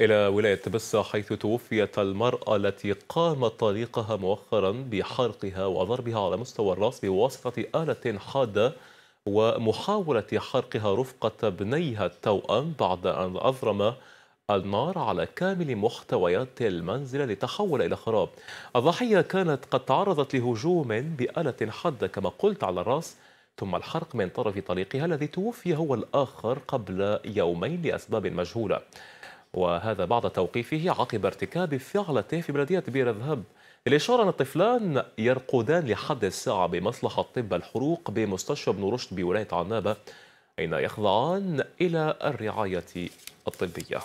إلى ولاية تبسا حيث توفيت المرأة التي قام طليقها مؤخرا بحرقها وضربها على مستوى الرأس بواسطة آلة حادة ومحاولة حرقها رفقة ابنيها التوأم بعد أن أضرم النار على كامل محتويات المنزل لتحول إلى خراب الضحية كانت قد تعرضت لهجوم بآلة حادة كما قلت على الرأس ثم الحرق من طرف طليقها الذي توفي هو الآخر قبل يومين لأسباب مجهولة وهذا بعد توقيفه عقب ارتكاب فعلته في بلدية بير الذهب الإشارة أن الطفلان يرقدان لحد الساعة بمصلحة طب الحروق بمستشفى ابن رشد بولاية عنابة حين يخضعان إلى الرعاية الطبية